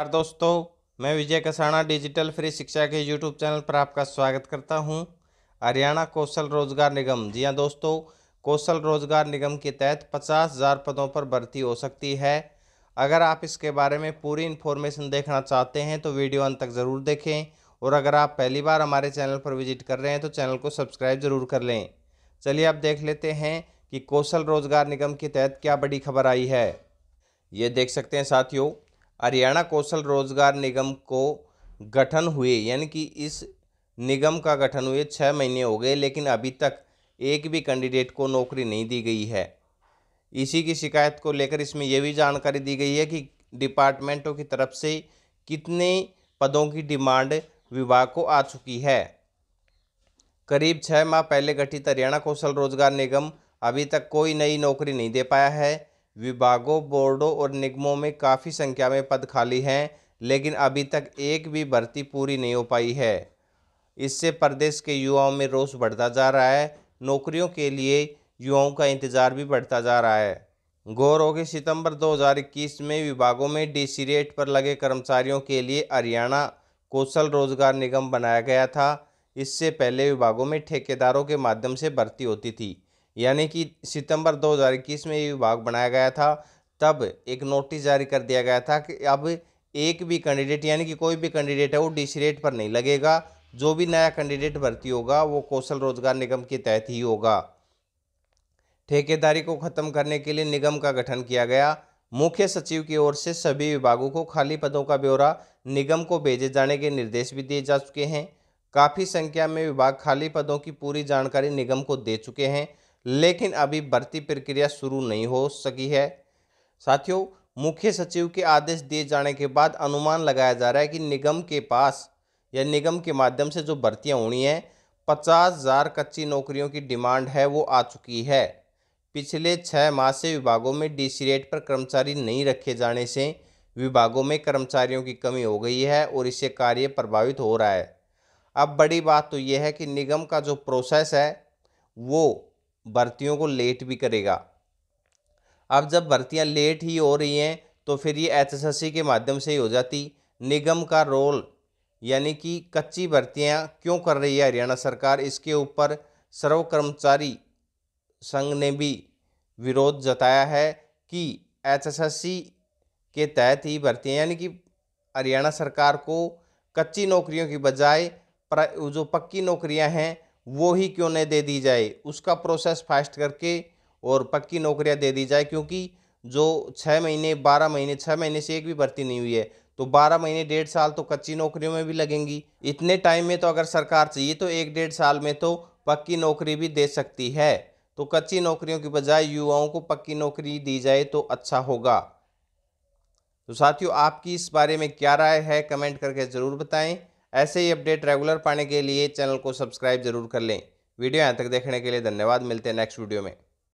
नमस्कार दोस्तों मैं विजय कसाणा डिजिटल फ्री शिक्षा के यूट्यूब चैनल पर आपका स्वागत करता हूं हरियाणा कौशल रोजगार निगम जी हां दोस्तों कौशल रोजगार निगम के तहत पचास हज़ार पदों पर भर्ती हो सकती है अगर आप इसके बारे में पूरी इन्फॉर्मेशन देखना चाहते हैं तो वीडियो अंत तक ज़रूर देखें और अगर आप पहली बार हमारे चैनल पर विजिट कर रहे हैं तो चैनल को सब्सक्राइब ज़रूर कर लें चलिए आप देख लेते हैं कि कौशल रोजगार निगम के तहत क्या बड़ी खबर आई है ये देख सकते हैं साथियों हरियाणा कौशल रोजगार निगम को गठन हुए यानी कि इस निगम का गठन हुए छः महीने हो गए लेकिन अभी तक एक भी कैंडिडेट को नौकरी नहीं दी गई है इसी की शिकायत को लेकर इसमें यह भी जानकारी दी गई है कि डिपार्टमेंटों की तरफ से कितने पदों की डिमांड विभाग को आ चुकी है करीब छः माह पहले गठित हरियाणा कौशल रोजगार निगम अभी तक कोई नई नौकरी नहीं दे पाया है विभागों बोर्डों और निगमों में काफ़ी संख्या में पद खाली हैं लेकिन अभी तक एक भी भर्ती पूरी नहीं हो पाई है इससे प्रदेश के युवाओं में रोष बढ़ता जा रहा है नौकरियों के लिए युवाओं का इंतजार भी बढ़ता जा रहा है गौर हो कि सितंबर 2021 में विभागों में डीसी रेट पर लगे कर्मचारियों के लिए हरियाणा कौशल रोजगार निगम बनाया गया था इससे पहले विभागों में ठेकेदारों के माध्यम से भर्ती होती थी यानी कि सितंबर 2021 में ये विभाग बनाया गया था तब एक नोटिस जारी कर दिया गया था कि अब एक भी कैंडिडेट यानी कि कोई भी कैंडिडेट है वो डी रेट पर नहीं लगेगा जो भी नया कैंडिडेट भर्ती होगा वो कौशल रोजगार निगम के तहत ही होगा ठेकेदारी को खत्म करने के लिए निगम का गठन किया गया मुख्य सचिव की ओर से सभी विभागों को खाली पदों का ब्यौरा निगम को भेजे जाने के निर्देश भी दिए जा चुके हैं काफ़ी संख्या में विभाग खाली पदों की पूरी जानकारी निगम को दे चुके हैं लेकिन अभी भर्ती प्रक्रिया शुरू नहीं हो सकी है साथियों मुख्य सचिव के आदेश दिए जाने के बाद अनुमान लगाया जा रहा है कि निगम के पास या निगम के माध्यम से जो भर्तियां होनी हैं पचास हज़ार कच्ची नौकरियों की डिमांड है वो आ चुकी है पिछले छः माह से विभागों में डी सी रेट पर कर्मचारी नहीं रखे जाने से विभागों में कर्मचारियों की कमी हो गई है और इससे कार्य प्रभावित हो रहा है अब बड़ी बात तो यह है कि निगम का जो प्रोसेस है वो भर्तियों को लेट भी करेगा अब जब भर्तियाँ लेट ही हो रही हैं तो फिर ये एचएसएससी के माध्यम से ही हो जाती निगम का रोल यानी कि कच्ची भर्तियाँ क्यों कर रही है हरियाणा सरकार इसके ऊपर सर्व कर्मचारी संघ ने भी विरोध जताया है कि एचएसएससी के तहत ही भर्ती यानी कि हरियाणा सरकार को कच्ची नौकरियों की बजाय जो पक्की नौकरियां हैं वो ही क्यों नहीं दे दी जाए उसका प्रोसेस फास्ट करके और पक्की नौकरियां दे दी जाए क्योंकि जो छः महीने बारह महीने छः महीने से एक भी भर्ती नहीं हुई है तो बारह महीने डेढ़ साल तो कच्ची नौकरियों में भी लगेंगी इतने टाइम में तो अगर सरकार चाहिए तो एक डेढ़ साल में तो पक्की नौकरी भी दे सकती है तो कच्ची नौकरियों की बजाय युवाओं को पक्की नौकरी दी जाए तो अच्छा होगा तो साथियों आपकी इस बारे में क्या राय है कमेंट करके ज़रूर बताएं ऐसे ही अपडेट रेगुलर पाने के लिए चैनल को सब्सक्राइब जरूर कर लें वीडियो यहाँ तक देखने के लिए धन्यवाद मिलते हैं नेक्स्ट वीडियो में